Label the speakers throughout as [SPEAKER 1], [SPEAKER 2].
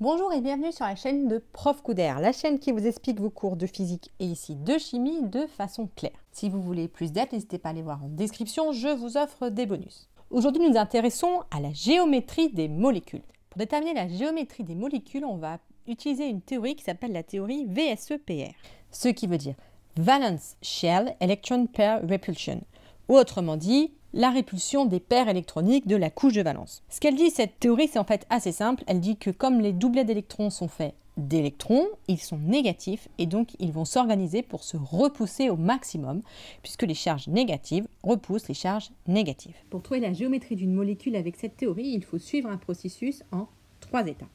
[SPEAKER 1] Bonjour et bienvenue sur la chaîne de Prof Couder, la chaîne qui vous explique vos cours de physique et ici de chimie de façon claire. Si vous voulez plus d'aide, n'hésitez pas à aller voir en description, je vous offre des bonus. Aujourd'hui, nous nous intéressons à la géométrie des molécules. Pour déterminer la géométrie des molécules, on va utiliser une théorie qui s'appelle la théorie VSEPR, ce qui veut dire Valence Shell Electron Pair Repulsion, ou autrement dit la répulsion des paires électroniques de la couche de valence. Ce qu'elle dit, cette théorie, c'est en fait assez simple. Elle dit que comme les doublets d'électrons sont faits d'électrons, ils sont négatifs et donc ils vont s'organiser pour se repousser au maximum, puisque les charges négatives repoussent les charges négatives. Pour trouver la géométrie d'une molécule avec cette théorie, il faut suivre un processus en trois étapes.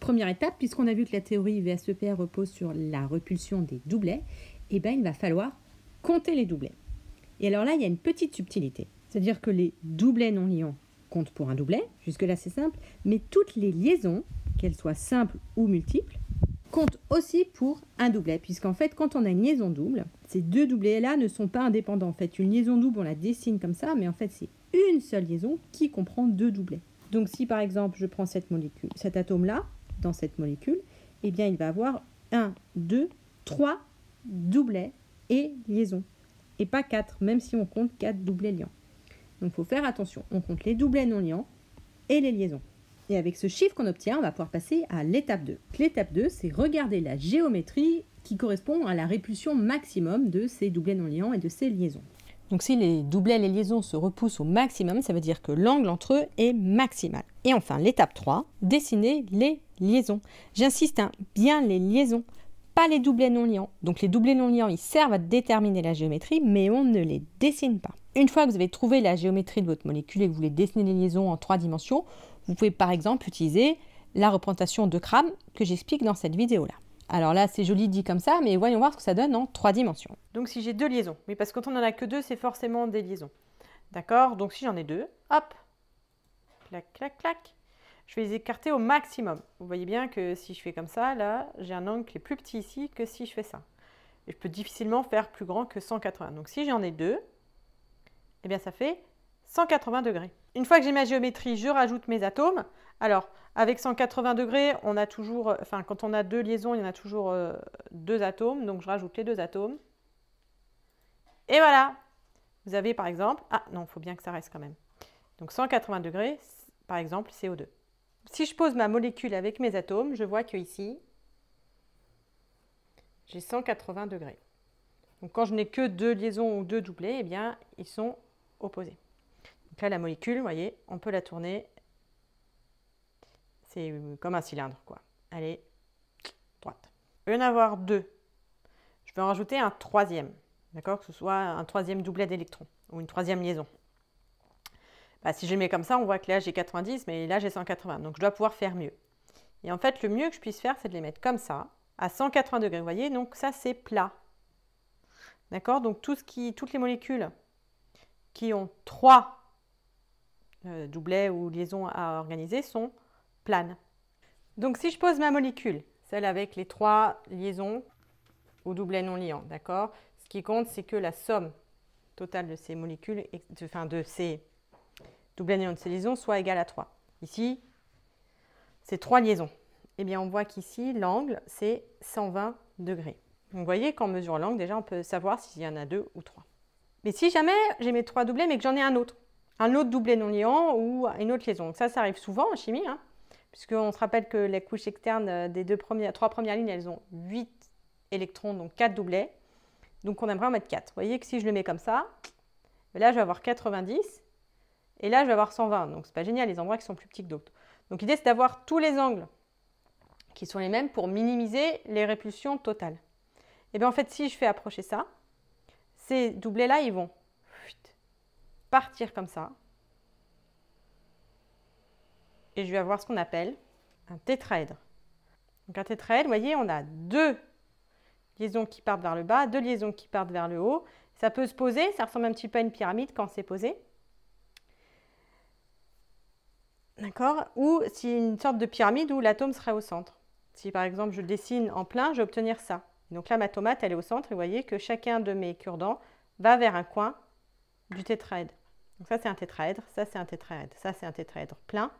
[SPEAKER 1] Première étape, puisqu'on a vu que la théorie VSEPR repose sur la repulsion des doublets, eh ben, il va falloir compter les doublets. Et alors là, il y a une petite subtilité. C'est-à-dire que les doublets non liants comptent pour un doublet, jusque-là c'est simple, mais toutes les liaisons, qu'elles soient simples ou multiples, comptent aussi pour un doublet, puisqu'en fait quand on a une liaison double, ces deux doublets-là ne sont pas indépendants. En fait, une liaison double, on la dessine comme ça, mais en fait c'est une seule liaison qui comprend deux doublets. Donc si par exemple je prends cette molécule, cet atome-là, dans cette molécule, eh bien il va avoir un, 2, trois doublets et liaisons. Et pas 4, même si on compte quatre doublets liants. Donc il faut faire attention. On compte les doublets non liants et les liaisons. Et avec ce chiffre qu'on obtient, on va pouvoir passer à l'étape 2. L'étape 2, c'est regarder la géométrie qui correspond à la répulsion maximum de ces doublets non liants et de ces liaisons. Donc si les doublets et les liaisons se repoussent au maximum, ça veut dire que l'angle entre eux est maximal. Et enfin, l'étape 3, dessiner les liaisons. J'insiste, hein, bien les liaisons, pas les doublets non liants. Donc les doublets non liants, ils servent à déterminer la géométrie, mais on ne les dessine pas. Une fois que vous avez trouvé la géométrie de votre molécule et que vous voulez dessiner les liaisons en trois dimensions, vous pouvez par exemple utiliser la représentation de Cram que j'explique dans cette vidéo-là. Alors là, c'est joli dit comme ça, mais voyons voir ce que ça donne en trois dimensions. Donc si j'ai deux liaisons, mais parce que quand on n'en a que deux, c'est forcément des liaisons. D'accord Donc si j'en ai deux, hop, clac, clac, clac, je vais les écarter au maximum. Vous voyez bien que si je fais comme ça, là, j'ai un angle qui est plus petit ici que si je fais ça. Et je peux difficilement faire plus grand que 180. Donc si j'en ai deux, eh bien, ça fait 180 degrés. Une fois que j'ai ma géométrie, je rajoute mes atomes. Alors, avec 180 degrés, on a toujours, enfin, quand on a deux liaisons, il y en a toujours euh, deux atomes. Donc, je rajoute les deux atomes. Et voilà Vous avez par exemple, ah non, il faut bien que ça reste quand même. Donc, 180 degrés, par exemple, CO2. Si je pose ma molécule avec mes atomes, je vois que ici j'ai 180 degrés. Donc, quand je n'ai que deux liaisons ou deux doublés, eh bien, ils sont opposé. Donc là, la molécule, vous voyez, on peut la tourner. C'est euh, comme un cylindre, quoi. Allez, droite. Je en avoir deux. Je vais en rajouter un troisième. D'accord Que ce soit un troisième doublet d'électrons ou une troisième liaison. Bah, si je les mets comme ça, on voit que là j'ai 90, mais là j'ai 180. Donc je dois pouvoir faire mieux. Et en fait, le mieux que je puisse faire, c'est de les mettre comme ça, à 180 degrés. Vous voyez, donc ça c'est plat. D'accord Donc tout ce qui, toutes les molécules qui ont trois euh, doublets ou liaisons à organiser sont planes. Donc si je pose ma molécule, celle avec les trois liaisons ou doublets non liants, d'accord Ce qui compte, c'est que la somme totale de ces molécules, enfin de ces doublets non liants de ces liaisons, soit égale à 3. Ici, c'est trois liaisons. Et eh bien, on voit qu'ici, l'angle, c'est 120 degrés. vous voyez qu'en mesurant l'angle, déjà, on peut savoir s'il y en a deux ou trois. Mais si jamais j'ai mes trois doublés, mais que j'en ai un autre, un autre doublé non liant ou une autre liaison. ça, ça arrive souvent en chimie, hein. puisqu'on se rappelle que les couches externes euh, des deux premières, trois premières lignes, elles ont 8 électrons, donc quatre doublés. Donc on aimerait en mettre 4. Vous voyez que si je le mets comme ça, ben là je vais avoir 90 et là je vais avoir 120. Donc c'est pas génial, les endroits qui sont plus petits que d'autres. Donc l'idée c'est d'avoir tous les angles qui sont les mêmes pour minimiser les répulsions totales. Et eh bien en fait, si je fais approcher ça, ces doublés-là, ils vont partir comme ça. Et je vais avoir ce qu'on appelle un tétraèdre. Donc un tétraèdre, vous voyez, on a deux liaisons qui partent vers le bas, deux liaisons qui partent vers le haut. Ça peut se poser, ça ressemble un petit peu à une pyramide quand c'est posé. D'accord Ou c'est une sorte de pyramide où l'atome serait au centre. Si par exemple je dessine en plein, je vais obtenir ça. Donc là, ma tomate, elle est au centre. Et vous voyez que chacun de mes cure-dents va vers un coin du tétraèdre. Donc ça, c'est un tétraèdre. Ça, c'est un tétraèdre. Ça, c'est un tétraèdre plein.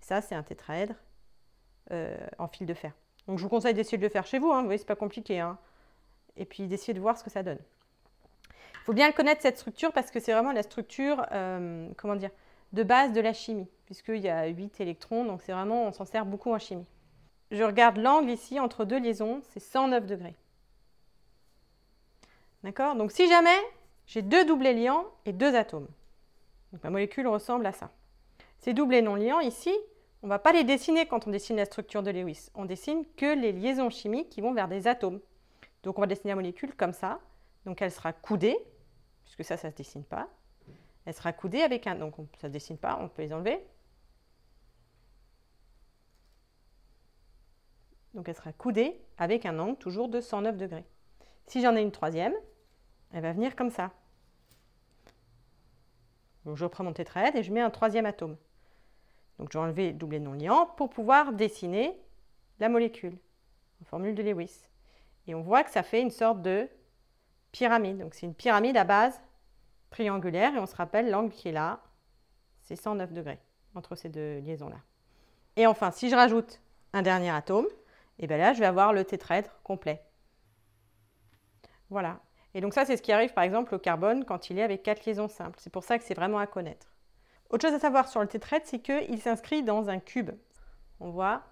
[SPEAKER 1] ça, c'est un tétraèdre euh, en fil de fer. Donc je vous conseille d'essayer de le faire chez vous. Hein, vous voyez, c'est pas compliqué. Hein. Et puis d'essayer de voir ce que ça donne. Il faut bien connaître cette structure parce que c'est vraiment la structure, euh, comment dire, de base de la chimie, puisqu'il y a 8 électrons, donc c'est vraiment, on s'en sert beaucoup en chimie. Je regarde l'angle ici entre deux liaisons, c'est 109 degrés. D'accord Donc si jamais j'ai deux doublés liants et deux atomes, donc ma molécule ressemble à ça. Ces doublés non liants ici, on ne va pas les dessiner quand on dessine la structure de Lewis. On dessine que les liaisons chimiques qui vont vers des atomes. Donc on va dessiner la molécule comme ça. Donc elle sera coudée, puisque ça, ça ne se dessine pas. Elle sera coudée avec un... Donc ça ne se dessine pas, on peut les enlever. Donc elle sera coudée avec un angle toujours de 109 degrés. Si j'en ai une troisième, elle va venir comme ça. je reprends mon tétraèdre et je mets un troisième atome. Donc je vais enlever doublé non liant pour pouvoir dessiner la molécule en formule de Lewis. Et on voit que ça fait une sorte de pyramide. Donc c'est une pyramide à base triangulaire et on se rappelle l'angle qui est là, c'est 109 degrés entre ces deux liaisons-là. Et enfin, si je rajoute un dernier atome, et eh bien là je vais avoir le tétraèdre complet. Voilà, et donc ça, c'est ce qui arrive par exemple au carbone quand il est avec quatre liaisons simples. C'est pour ça que c'est vraiment à connaître. Autre chose à savoir sur le tétraite, c'est qu'il s'inscrit dans un cube. On voit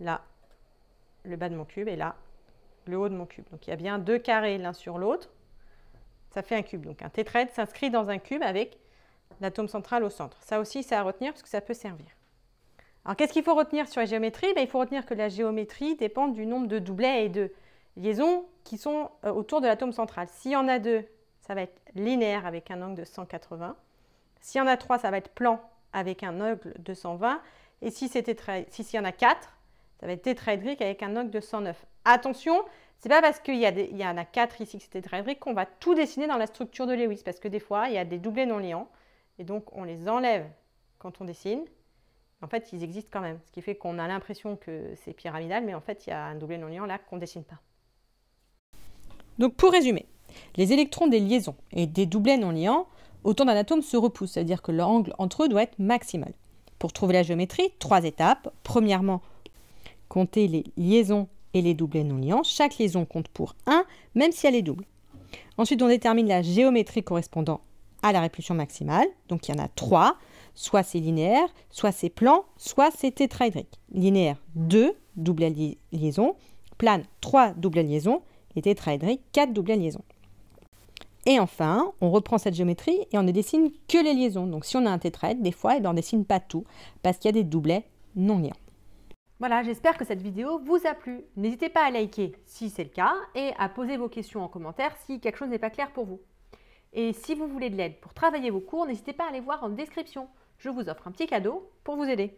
[SPEAKER 1] là le bas de mon cube et là le haut de mon cube. Donc il y a bien deux carrés l'un sur l'autre. Ça fait un cube. Donc un tétraite s'inscrit dans un cube avec l'atome central au centre. Ça aussi, c'est à retenir parce que ça peut servir. Alors qu'est-ce qu'il faut retenir sur la géométrie ben, Il faut retenir que la géométrie dépend du nombre de doublets et de liaisons qui sont euh, autour de l'atome central. S'il y en a deux, ça va être linéaire avec un angle de 180. S'il y en a trois, ça va être plan avec un angle de 120. Et si c'est si, s'il y en a quatre, ça va être tétraédrique avec un angle de 109. Attention, ce n'est pas parce qu'il y, y, en a quatre ici que c'est tétraédrique qu'on va tout dessiner dans la structure de Lewis, parce que des fois, il y a des doublés non liants, et donc on les enlève quand on dessine. En fait, ils existent quand même, ce qui fait qu'on a l'impression que c'est pyramidal, mais en fait, il y a un doublé non liant là qu'on ne dessine pas. Donc pour résumer, les électrons des liaisons et des doublets non liants autant d'un atome se repoussent, c'est-à-dire que l'angle entre eux doit être maximal. Pour trouver la géométrie, trois étapes. Premièrement, compter les liaisons et les doublets non liants. Chaque liaison compte pour 1, même si elle est double. Ensuite, on détermine la géométrie correspondant à la répulsion maximale. Donc il y en a trois. Soit c'est linéaire, soit c'est plan, soit c'est tétraédrique. Linéaire 2, double liaison. Plane 3, double liaison et tétraédriques, 4 doublets liaisons. Et enfin, on reprend cette géométrie et on ne dessine que les liaisons. Donc si on a un tétraèdre, des fois, on ne dessine pas tout parce qu'il y a des doublets non liants. Voilà, j'espère que cette vidéo vous a plu. N'hésitez pas à liker si c'est le cas et à poser vos questions en commentaire si quelque chose n'est pas clair pour vous. Et si vous voulez de l'aide pour travailler vos cours, n'hésitez pas à aller voir en description. Je vous offre un petit cadeau pour vous aider.